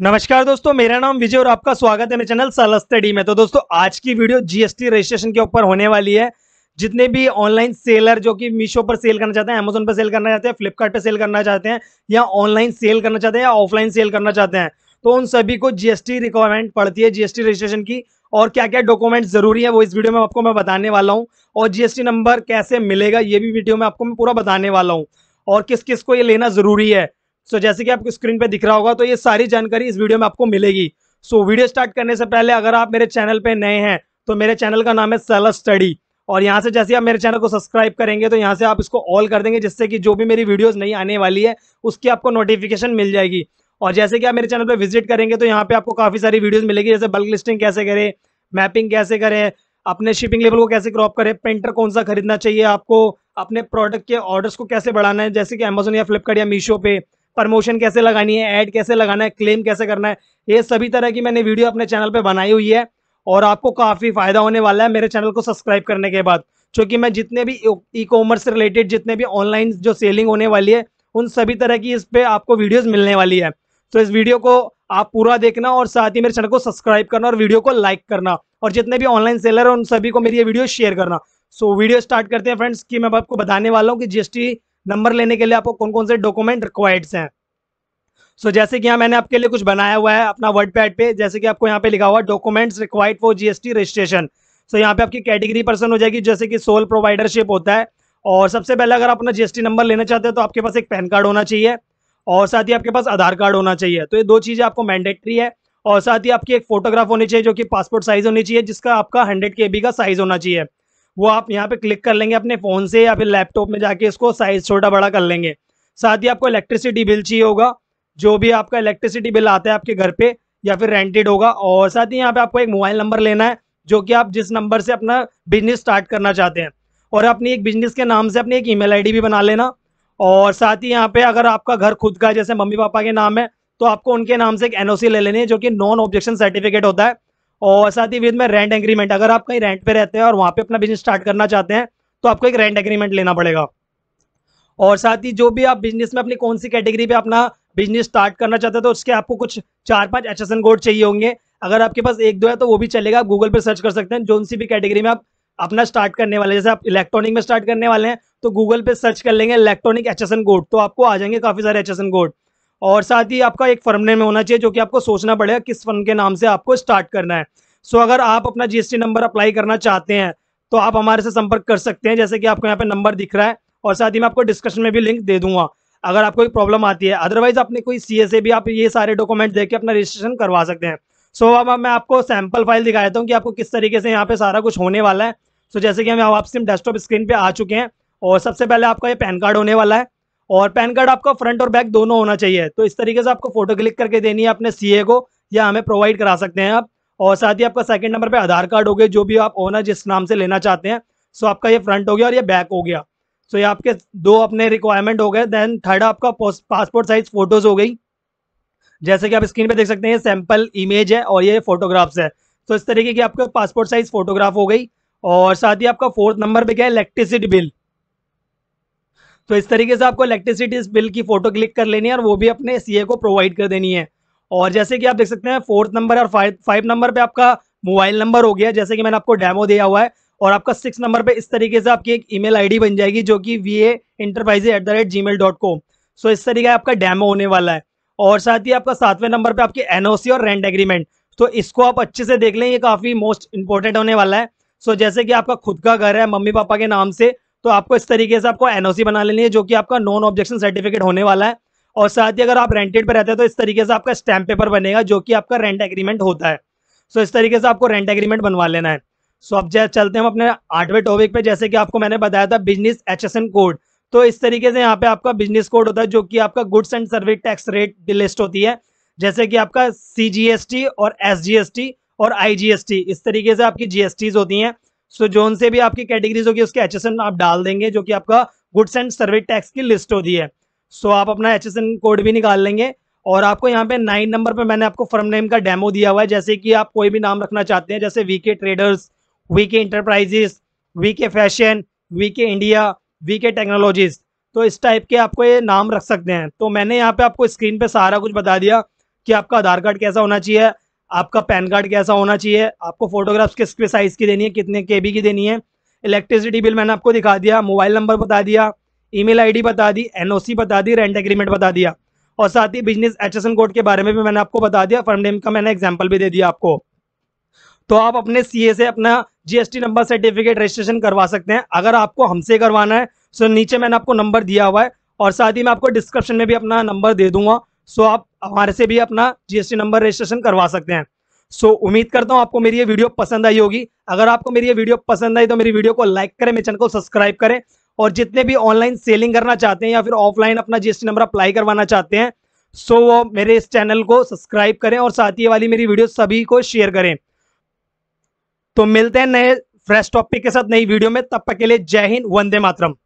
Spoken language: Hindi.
नमस्कार दोस्तों मेरा नाम विजय और आपका स्वागत है मेरे चैनल सल स्टडी में तो दोस्तों आज की वीडियो जीएसटी रजिस्ट्रेशन के ऊपर होने वाली है जितने भी ऑनलाइन सेलर जो कि मीशो पर सेल करना चाहते हैं अमेजोन पर सेल करना चाहते हैं फ्लिपकार्ट सेल करना चाहते हैं या ऑनलाइन सेल करना चाहते हैं या ऑफलाइन सेल करना चाहते हैं तो उन सभी को जीएसटी रिक्वायरमेंट पड़ती है जीएसटी रजिस्ट्रेशन की और क्या क्या डॉक्यूमेंट जरूरी है वो इस वीडियो में आपको मैं बताने वाला हूँ और जीएसटी नंबर कैसे मिलेगा ये भी वीडियो में आपको मैं पूरा बताने वाला हूँ और किस किस को ये लेना जरूरी है सो so, जैसे कि आपको स्क्रीन पे दिख रहा होगा तो ये सारी जानकारी इस वीडियो में आपको मिलेगी सो so, वीडियो स्टार्ट करने से पहले अगर आप मेरे चैनल पे नए हैं तो मेरे चैनल का नाम है सेल स्टडी और यहाँ से जैसे आप मेरे चैनल को सब्सक्राइब करेंगे तो यहाँ से आप इसको ऑल कर देंगे जिससे कि जो भी मेरी वीडियोज नहीं आने वाली है उसकी आपको नोटिफिकेशन मिल जाएगी और जैसे कि आप मेरे चैनल पर विजिट करेंगे तो यहाँ पे आपको काफ़ी सारी वीडियोज मिलेगी जैसे बल्क लिस्टिंग कैसे करें मैपिंग कैसे करें अपने शिपिंग लेवल को कैसे क्रॉप करें प्रिंटर कौन सा खरीदना चाहिए आपको अपने प्रोडक्ट के ऑर्डर्स को कैसे बढ़ाना है जैसे कि अमेजोन या फ्लिपकार्ट या मीशो पे प्रमोशन कैसे लगानी है ऐड कैसे लगाना है क्लेम कैसे करना है ये सभी तरह की मैंने वीडियो अपने चैनल पर बनाई हुई है और आपको काफ़ी फ़ायदा होने वाला है मेरे चैनल को सब्सक्राइब करने के बाद क्योंकि मैं जितने भी ई कॉमर्स से रिलेटेड जितने भी ऑनलाइन जो सेलिंग होने वाली है उन सभी तरह की इस पर आपको वीडियोज़ मिलने वाली है तो इस वीडियो को आप पूरा देखना और साथ ही मेरे चैनल को सब्सक्राइब करना और वीडियो को लाइक करना और जितने भी ऑनलाइन सेलर हैं उन सभी को मेरी ये वीडियो शेयर करना सो so, वीडियो स्टार्ट करते हैं फ्रेंड्स कि मैं आपको बताने वाला हूँ कि जीएसटी नंबर लेने के लिए आपको कौन कौन से डॉक्यूमेंट रिक्वायर्ड हैं सो so, जैसे कि यहाँ मैंने आपके लिए कुछ बनाया हुआ है अपना वर्ड पैड पे जैसे कि आपको यहाँ पे लिखा हुआ documents required for GST registration so यहाँ पे आपकी कैटेगरी पर्सन हो जाएगी जैसे कि सोल प्रोवाइडरशिप होता है और सबसे पहले अगर आप अपना जीएसटी नंबर लेना चाहते हैं तो आपके पास एक पैन कार्ड होना चाहिए और साथ ही आपके पास आधार कार्ड होना चाहिए तो ये दो चीज़ें आपको मैंडेटरी है और साथ ही आपकी एक फोटोग्राफ होनी चाहिए जो कि पासपोर्ट साइज होनी चाहिए जिसका आपका हंड्रेड के का साइज होना चाहिए वो आप यहाँ पे क्लिक कर लेंगे अपने फ़ोन से या फिर लैपटॉप में जाके इसको साइज़ छोटा बड़ा कर लेंगे साथ ही आपको इलेक्ट्रिसिटी बिल चाहिए होगा जो भी आपका इलेक्ट्रिसिटी बिल आता है आपके घर पे या फिर रेंटेड होगा और साथ ही यहाँ पे आपको एक मोबाइल नंबर लेना है जो कि आप जिस नंबर से अपना बिजनेस स्टार्ट करना चाहते हैं और अपनी एक बिजनेस के नाम से अपनी एक ई मेल भी बना लेना और साथ ही यहाँ पे अगर आपका घर खुद का जैसे मम्मी पापा के नाम है तो आपको उनके नाम से एक एनओसी ले लेनी है जो कि नॉन ऑब्जेक्शन सर्टिफिकेट होता है और साथ ही विद में रेंट एग्रीमेंट अगर आप कहीं रेंट पे रहते हैं और वहाँ पे अपना बिजनेस स्टार्ट करना चाहते हैं तो आपको एक रेंट एग्रीमेंट लेना पड़ेगा और साथ ही जो भी आप बिजनेस में अपनी कौन सी कैटेगरी पे अपना बिजनेस स्टार्ट करना चाहते हैं तो उसके आपको कुछ चार पांच एच कोड चाहिए होंगे अगर आपके पास एक दो है तो वो भी चलेगा आप गूगल पर सर्च कर सकते हैं जो सी भी कैटेगरी में आप अपना स्टार्ट करने वाले जैसे आप इलेक्ट्रॉनिक में स्टार्ट करने वाले हैं तो गूगल पे सर्च कर लेंगे इलेक्ट्रॉनिक एच कोड तो आपको आ जाएंगे काफ़ी सारे एच कोड और साथ ही आपका एक फर्म नेम होना चाहिए जो कि आपको सोचना पड़ेगा किस फर्म के नाम से आपको स्टार्ट करना है सो अगर आप अपना जीएसटी नंबर अप्लाई करना चाहते हैं तो आप हमारे से संपर्क कर सकते हैं जैसे कि आपको यहाँ पे नंबर दिख रहा है और साथ ही मैं आपको डिस्कशन में भी लिंक दे दूंगा अगर आपको कोई प्रॉब्लम आती है अदरवाइज आपने कोई सी से भी आप ये सारे डॉक्यूमेंट देके अपना रजिस्ट्रेशन करवा सकते हैं सो so, अब मैं आपको सैम्पल फाइल दिखा देता हूँ कि आपको किस तरीके से यहाँ पे सारा कुछ होने वाला है सो so, जैसे कि हम वापसी डेस्कटॉप स्क्रीन पे आ चुके हैं और सबसे पहले आपका ये पैन कार्ड होने वाला है और पैन कार्ड आपका फ्रंट और बैक दोनों होना चाहिए तो इस तरीके से आपको फोटो क्लिक करके देनी है अपने सीए को या हमें प्रोवाइड करा सकते हैं आप और साथ ही आपका सेकंड नंबर पे आधार कार्ड हो गया जो भी आप ओनर जिस नाम से लेना चाहते हैं सो आपका ये फ्रंट हो गया और ये बैक हो गया सो ये आपके दो अपने रिक्वायरमेंट हो गए देन थर्ड आपका पासपोर्ट साइज फोटोज हो गई जैसे कि आप स्क्रीन पे देख सकते हैं ये सैम्पल इमेज है और ये फोटोग्राफ्स है तो इस तरीके की आपका पासपोर्ट साइज फोटोग्राफ हो गई और साथ ही आपका फोर्थ नंबर पर क्या है इलेक्ट्रिसिटी बिल तो इस तरीके से आपको इलेक्ट्रिसिटी बिल की फोटो क्लिक कर लेनी है और वो भी अपने सीए को प्रोवाइड कर देनी है और जैसे कि आप देख सकते हैं फोर्थ नंबर और फाइव फाइव नंबर पे आपका मोबाइल नंबर हो गया जैसे कि मैंने आपको डेमो दिया हुआ है और आपका सिक्स नंबर पे इस तरीके से आपकी एक ईमेल आईडी बन जाएगी जो कि V A enterprises at the rate gmail dot com so इस तरीके आपका डेमो होने वाला है और साथ ही आपका सातवें नंबर पे आपकी एनओसी और रेंट एग्रीमेंट तो इसको आप अच्छे से देख लें ये काफ़ी मोस्ट इंपॉर्टेंट होने वाला है सो जैसे कि आपका खुद का घर है मम्मी पापा के नाम से तो आपको इस तरीके से आपको एनओसी बना लेनी है जो कि आपका नॉन ऑब्जेक्शन सर्टिफिकेट होने वाला है और साथ ही अगर आप रेंटेड पर रहते हैं तो इस तरीके से आपका स्टैम्प पेपर बनेगा जो कि आपका रेंट एग्रीमेंट होता है सो इस तरीके से आपको रेंट एग्रीमेंट बनवा लेना है सो अब जैसे चलते हैं हम अपने आठवें टॉपिक पे जैसे कि आपको मैंने बताया था बिजनेस एच कोड तो इस तरीके से यहाँ पे आपका बिजनेस कोड होता है जो कि आपका goods and service tax rate list होती है जैसे कि आपका सी और एस और आई इस तरीके से आपकी जीएसटी होती हैं सो जोन से भी आपकी कैटेगरीज होगी उसके एच आप डाल देंगे जो कि आपका गुड्स एंड सर्विस टैक्स की लिस्ट होती है सो आप अपना एच कोड भी निकाल लेंगे और आपको यहाँ पे नाइन नंबर पे मैंने आपको फर्म नेम का डेमो दिया हुआ है जैसे कि आप कोई भी नाम रखना चाहते हैं जैसे VK traders VK enterprises VK fashion VK India VK technologies तो इस टाइप के आपको ये नाम रख सकते हैं तो मैंने यहाँ पे आपको स्क्रीन पे सारा कुछ बता दिया कि आपका आधार कार्ड कैसा होना चाहिए आपका पैन कार्ड कैसा होना चाहिए आपको फोटोग्राफ्स किस किस साइज़ की देनी है कितने के की देनी है इलेक्ट्रिसिटी बिल मैंने आपको दिखा दिया मोबाइल नंबर बता दिया ईमेल आईडी बता दी एनओसी बता दी रेंट एग्रीमेंट बता दिया और साथ ही बिजनेस एच कोड के बारे में भी मैंने आपको बता दिया फर्म नेम का मैंने एग्जाम्पल भी दे दिया आपको तो आप अपने सीए से अपना जीएसटी नंबर सर्टिफिकेट रजिस्ट्रेशन करवा सकते हैं अगर आपको हमसे करवाना है सो नीचे मैंने आपको नंबर दिया हुआ है और साथ ही मैं आपको डिस्क्रिप्शन में भी अपना नंबर दे दूंगा सो आप हमारे से भी अपना जीएसटी नंबर रजिस्ट्रेशन करवा सकते हैं सो so, उम्मीद करता हूं आपको मेरी ये वीडियो पसंद आई होगी अगर आपको मेरी ये वीडियो पसंद आई तो मेरी वीडियो को लाइक करें मेरे चैनल को सब्सक्राइब करें और जितने भी ऑनलाइन सेलिंग करना चाहते हैं या फिर ऑफलाइन अपना जीएसटी नंबर अप्लाई करवाना चाहते हैं सो so, वो मेरे इस चैनल को सब्सक्राइब करें और साथ ही वाली मेरी वीडियो सभी को शेयर करें तो मिलते हैं नए फ्रेश टॉपिक के साथ नई वीडियो में तब तक के लिए जय हिंद वंदे मातरम